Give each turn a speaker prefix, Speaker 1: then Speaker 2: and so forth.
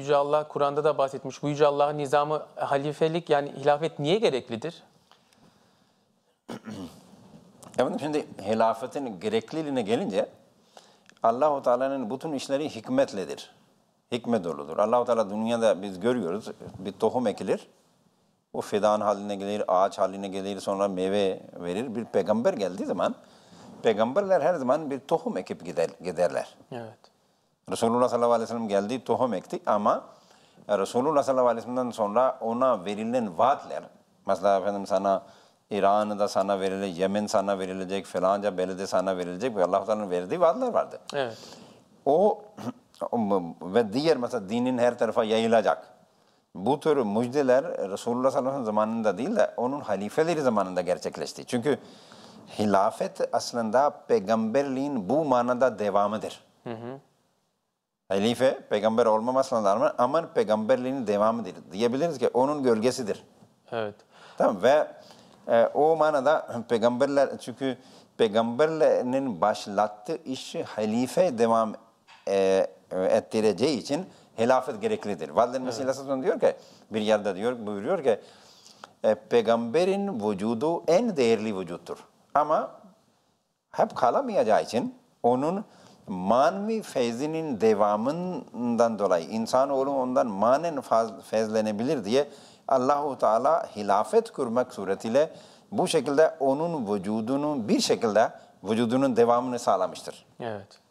Speaker 1: Yüce Allah Kur'an'da da bahsetmiş. Bu Yüce Allah'ın nizamı halifelik yani hilafet niye gereklidir? Efendim şimdi hilafetin gerekliliğine gelince Allahu Teala'nın bütün işleri hikmetledir. Hikmet doludur. Allahu Teala dünyada biz görüyoruz bir tohum ekilir. O fidan haline gelir, ağaç haline gelir, sonra meyve verir. Bir peygamber geldiği zaman peygamberler her zaman bir tohum ekip gider, giderler. Evet. Resulullah sallallahu aleyhi ve sellem geldi tohum ekti ama e, Resulullah sallallahu aleyhi ve sellem'den sonra ona verilen vaatler mesela efendim sana İran'da sana verilecek, Yemen sana verilecek, falanca belediye sana verilecek ve Allah-u Teala'nın verdiği vaatler vardı. Evet. O ve diğer mesela dinin her tarafa yayılacak. Bu tür müjdeler Resulullah sallallahu aleyhi ve sellem zamanında değil de onun halifeleri zamanında gerçekleşti. Çünkü hilafet aslında peygamberliğin bu manada devamıdır. Hı hı. Halife peygamber olmamasına rağmen aman peygamberliğinin devamıdır. Diyebiliriz ki onun gölgesidir. Evet. Tamam ve e, o manada peygamberler çünkü peygamberlerin başlattığı işi halife devam e, ettireceği için helafet gereklidir. Validen Mesih evet. diyor ki bir yerde diyor buyuruyor ki e, peygamberin vücudu en değerli vücuttur. Ama hep kalamayacağı için onun manevi feyzinin devamından dolayı insanoğlu ondan manen fezlenebilir diye Allahu Teala hilafet kurmak suretiyle bu şekilde onun vücudunun bir şekilde vücudunun devamını sağlamıştır. Evet.